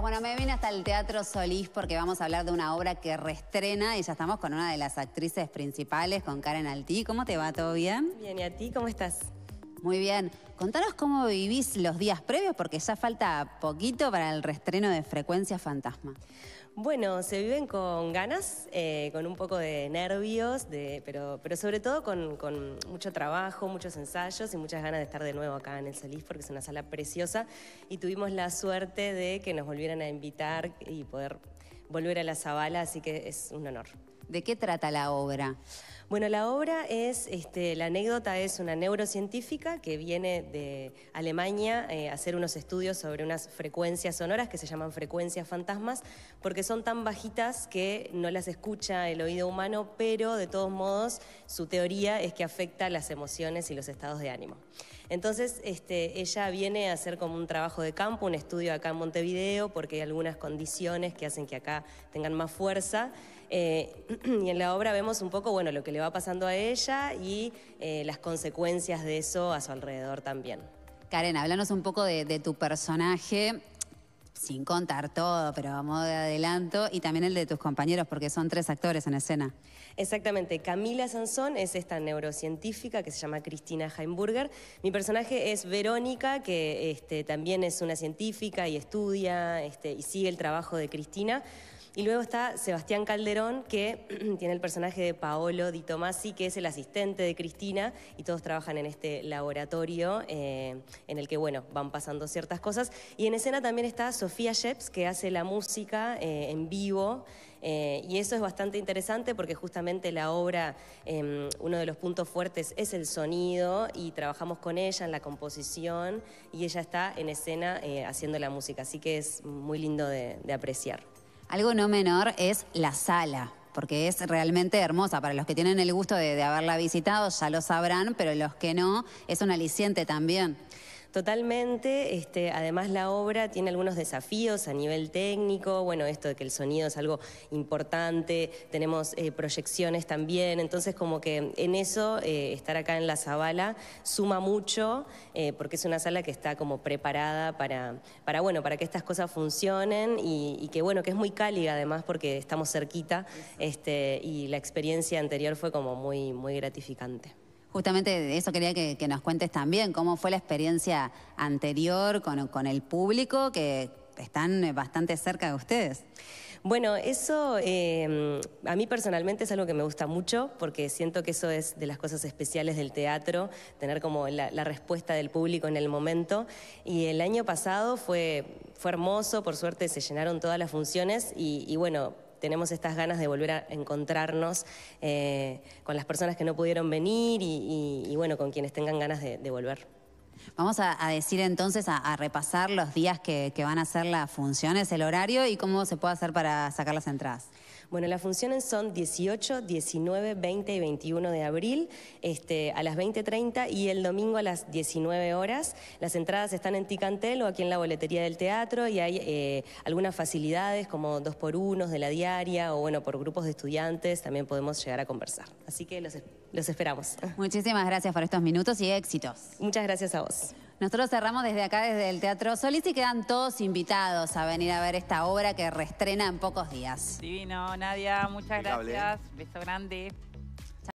Bueno, me vine hasta el Teatro Solís porque vamos a hablar de una obra que reestrena y ya estamos con una de las actrices principales, con Karen Altí. ¿Cómo te va? ¿Todo bien? Bien, ¿y a ti? ¿Cómo estás? Muy bien. Contanos cómo vivís los días previos, porque ya falta poquito para el restreno de Frecuencia Fantasma. Bueno, se viven con ganas, eh, con un poco de nervios, pero, pero sobre todo con, mucho trabajo, muchos ensayos y muchas ganas de estar de nuevo acá en el Salís porque es una sala preciosa y tuvimos la suerte de que nos volvieran a invitar y poder volver a la Zabala, así que es un honor. ¿De qué trata la obra? Bueno, la obra es, este, la anécdota es una neurocientífica que viene de Alemania eh, a hacer unos estudios sobre unas frecuencias sonoras que se llaman frecuencias fantasmas, porque son tan bajitas que no las escucha el oído humano, pero de todos modos su teoría es que afecta las emociones y los estados de ánimo. Entonces, este, ella viene a hacer como un trabajo de campo, un estudio acá en Montevideo, porque hay algunas condiciones que hacen que acá tengan más fuerza. Eh, y en la obra vemos un poco, bueno, lo que le va pasando a ella y eh, las consecuencias de eso a su alrededor también. Karen, háblanos un poco de tu personaje sin contar todo, pero a modo de adelanto, y también el de tus compañeros, porque son tres actores en escena. Exactamente, Camila Sansón es esta neurocientífica que se llama Cristina Heimburger. Mi personaje es Verónica, que este, también es una científica y estudia este, y sigue el trabajo de Cristina. Y luego está Sebastián Calderón, que tiene el personaje de Paolo Di Tomasi, que es el asistente de Cristina, y todos trabajan en este laboratorio eh, en el que, bueno, van pasando ciertas cosas. Y en escena también está Sofía Sheps, que hace la música eh, en vivo. Eh, y eso es bastante interesante porque justamente la obra, em, uno de los puntos fuertes es el sonido y trabajamos con ella en la composición y ella está en escena haciendo la música, así que es muy lindo de apreciar. Algo no menor es la sala, porque es realmente hermosa. Para los que tienen el gusto de, haberla visitado ya lo sabrán, pero los que no, es un aliciente también. Totalmente, este, además la obra tiene algunos desafíos a nivel técnico, bueno, esto de que el sonido es algo importante, tenemos eh, proyecciones también, entonces como que en eso eh, estar acá en la Zabala suma mucho, eh, porque es una sala que está como preparada para, para, bueno, para que estas cosas funcionen y, que bueno, que es muy cálida además porque estamos cerquita este, y la experiencia anterior fue como muy, muy gratificante. Justamente de eso quería que, nos cuentes también, cómo fue la experiencia anterior con, el público, que están eh, bastante cerca de ustedes. Bueno, eso em, a mí personalmente es algo que me gusta mucho porque siento que eso es de las cosas especiales del teatro, tener como la, respuesta del público en el momento. Y el año pasado fue, fue hermoso, por suerte se llenaron todas las funciones y bueno, tenemos estas ganas de volver a encontrarnos eh, con las personas que no pudieron venir y, bueno, con quienes tengan ganas de, volver. Vamos a, decir entonces, a, repasar los días que, van a ser las funciones, el horario y cómo se puede hacer para sacar las entradas. Bueno, las funciones son 18, 19, 20 y 21 de abril este, a las 20.30 y el domingo a las 19 horas. Las entradas están en Ticantel o aquí en la boletería del teatro y hay eh, algunas facilidades como dos por unos de la diaria o bueno, por grupos de estudiantes también podemos llegar a conversar. Así que los esperamos. Muchísimas gracias por estos minutos y éxitos. Muchas gracias a vos. Nosotros cerramos desde acá, desde el Teatro Solís, y quedan todos invitados a venir a ver esta obra que reestrena en pocos días. Divino, Nadia, muchas ¿eh? gracias. Beso grande.